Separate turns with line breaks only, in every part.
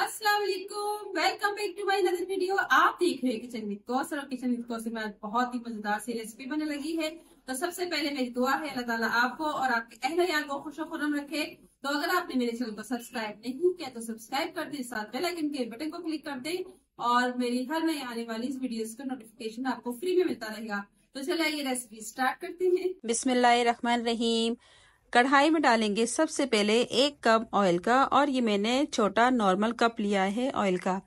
अस्सलाम welcome back to my another video आप देख रहे हैं किचन विद कौसर और किचन विद कौसर में बहुत ही मजेदार सी रेसिपी बनने लगी है तो सबसे पहले मेरी दुआ है अल्लाह ताला आपको और आपके अहल यार को खुश खुरम रखे तो अगर आपने मेरे चैनल को सब्सक्राइब नहीं किया तो सब्सक्राइब कर दे साथ बेल आइकन के बटन को क्लिक कर दे और मेरी हर नई आने वाली इस वीडियोस का नोटिफिकेशन आपको फ्री में मिलता रहेगा तो चलिए ये रेसिपी स्टार्ट करते हैं बिस्मिल्लाह रहीम कढ़ाई में डालेंगे सबसे पहले एक कप ऑयल का और ये मैंने छोटा नॉर्मल कप लिया है ऑयल का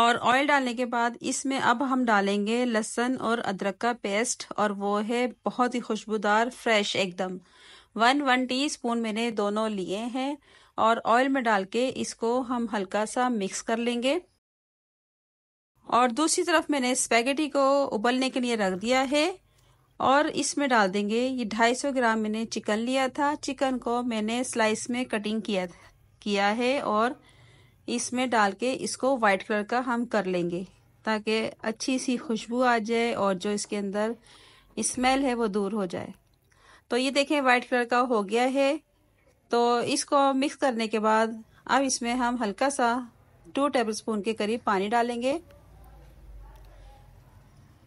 और ऑयल डालने के बाद इसमें अब हम डालेंगे लहसन और अदरक का पेस्ट और वो है बहुत ही खुशबूदार फ्रेश एकदम वन वन टीस्पून मैंने दोनों लिए हैं और ऑयल में डाल के इसको हम हल्का सा मिक्स कर लेंगे और दूसरी तरफ मैंने स्पेगेटी को उबलने के लिए रख दिया है और इसमें डाल देंगे ये 250 ग्राम मैंने चिकन लिया था चिकन को मैंने स्लाइस में कटिंग किया किया है और इसमें डाल के इसको वाइट कलर का हम कर लेंगे ताकि अच्छी सी खुशबू आ जाए और जो इसके अंदर स्मेल है वो दूर हो जाए तो ये देखें वाइट कलर का हो गया है तो इसको मिक्स करने के बाद अब इसमें हम हल्का सा टू टेबलस्पून के करीब पानी डालेंगे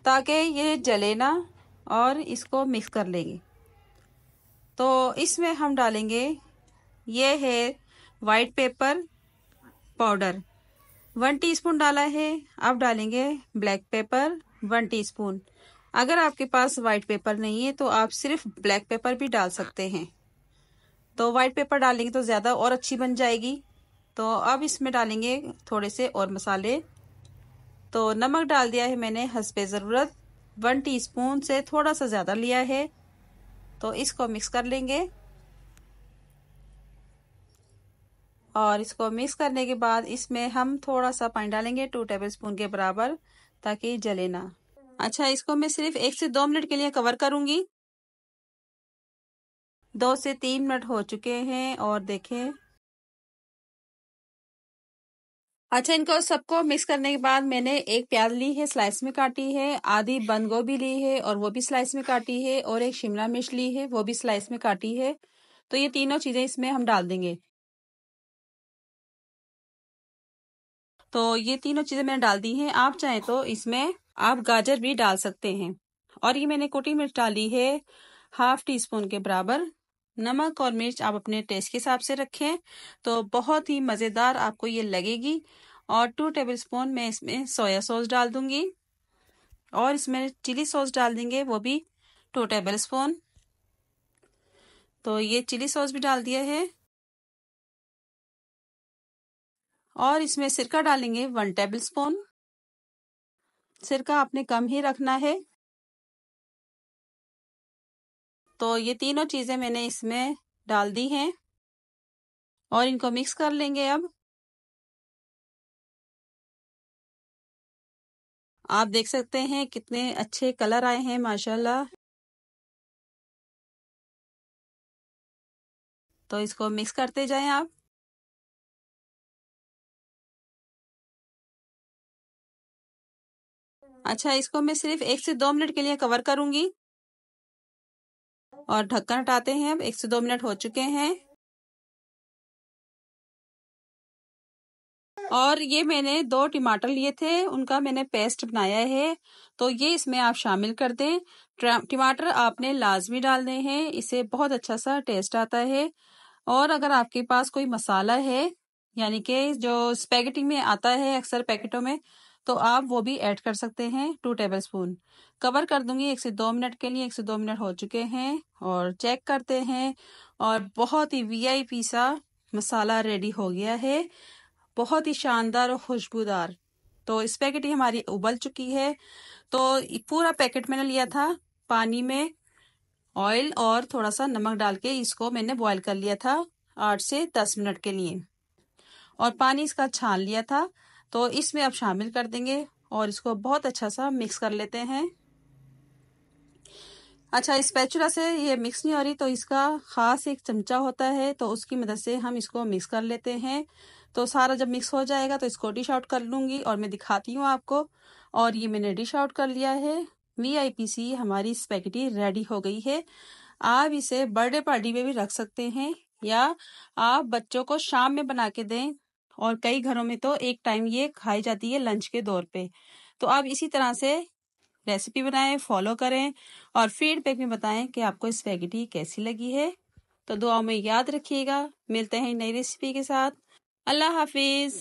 ताकि ये जले ना और इसको मिक्स कर लेंगे तो इसमें हम डालेंगे ये है white pepper powder one teaspoon डाला है अब डालेंगे ब्लैक पेपर वन टीस्पून अगर आपके पास वाइट पेपर नहीं है तो आप सिर्फ ब्लैक पेपर भी डाल सकते हैं तो वाइट पेपर डालेंगे तो ज़्यादा और अच्छी बन जाएगी तो अब इसमें डालेंगे थोड़े से और मसाले तो नमक डाल दिया है मैंने हंसपे ज़रूरत वन टीस्पून से थोड़ा सा ज़्यादा लिया है तो इसको मिक्स कर लेंगे और इसको मिक्स करने के बाद इसमें हम थोड़ा सा पानी डालेंगे टू टेबल स्पून के बराबर ताकि जले ना अच्छा इसको मैं सिर्फ एक से दो मिनट के लिए कवर करूंगी दो से तीन मिनट हो चुके हैं और देखें अच्छा इनको सबको मिक्स करने के बाद मैंने एक प्याज ली है स्लाइस में काटी है आधी बंद गोभी ली है और वो भी स्लाइस में काटी है और एक शिमला मिर्च ली है वो भी स्लाइस में काटी है तो ये तीनों चीज़ें इसमें हम डाल देंगे तो ये तीनों चीज़ें मैंने डाल दी हैं आप चाहें तो इसमें आप गाजर भी डाल सकते हैं और ये मैंने कोटी मिर्च डाली है हाफ टी स्पून के बराबर नमक और मिर्च आप अपने टेस्ट के हिसाब से रखें तो बहुत ही मज़ेदार आपको ये लगेगी और टू टेबल स्पून मैं इसमें सोया सॉस डाल दूंगी और इसमें चिली सॉस डाल देंगे वो भी टू टेबल स्पून
तो ये चिली सॉस भी डाल दिया है और इसमें सिरका डालेंगे वन टेबल स्पून सिरका आपने कम ही रखना है तो ये तीनों चीज़ें मैंने इसमें डाल दी हैं और इनको मिक्स कर लेंगे अब आप देख सकते हैं कितने अच्छे कलर आए हैं माशाल्लाह तो इसको मिक्स करते जाएं आप अच्छा इसको मैं सिर्फ एक से दो मिनट के लिए कवर करूंगी और ढक्कन हटाते हैं अब एक से दो मिनट हो चुके हैं
और ये मैंने दो टमाटर लिए थे उनका मैंने पेस्ट बनाया है तो ये इसमें आप शामिल कर दें टमाटर आपने लाजमी डालने हैं इसे बहुत अच्छा सा टेस्ट आता है और अगर आपके पास कोई मसाला है यानी कि जो पैकेटिंग में आता है अक्सर पैकेटों में तो आप वो भी ऐड कर सकते हैं टू टेबल स्पून कवर कर दूंगी एक से दो मिनट के लिए एक से दो मिनट हो चुके हैं और चेक करते हैं और बहुत ही वीआईपी सा मसाला रेडी हो गया है बहुत ही शानदार और खुशबूदार तो इस पैकेट ही हमारी उबल चुकी है तो पूरा पैकेट मैंने लिया था पानी में ऑयल और थोड़ा सा नमक डाल के इसको मैंने बॉयल कर लिया था आठ से दस मिनट के लिए और पानी इसका छान लिया था तो इसमें आप शामिल कर देंगे और इसको बहुत अच्छा सा मिक्स कर लेते हैं अच्छा इस पैचुला से ये मिक्स नहीं हो रही तो इसका खास एक चमचा होता है तो उसकी मदद से हम इसको मिक्स कर लेते हैं तो सारा जब मिक्स हो जाएगा तो इसको डिश आउट कर लूँगी और मैं दिखाती हूँ आपको और ये मैंने डिश आउट कर लिया है सी हमारी स्पैकेटी रेडी हो गई है आप इसे बर्थडे पार्टी में भी रख सकते हैं या आप बच्चों को शाम में बना के दें और कई घरों में तो एक टाइम ये खाई जाती है लंच के दौर पे तो आप इसी तरह से रेसिपी बनाएं फॉलो करें और फीडबैक में बताएं कि आपको इस स्पेगेटी कैसी लगी है तो दुआ में याद रखिएगा मिलते हैं नई रेसिपी के साथ अल्लाह हाफिज़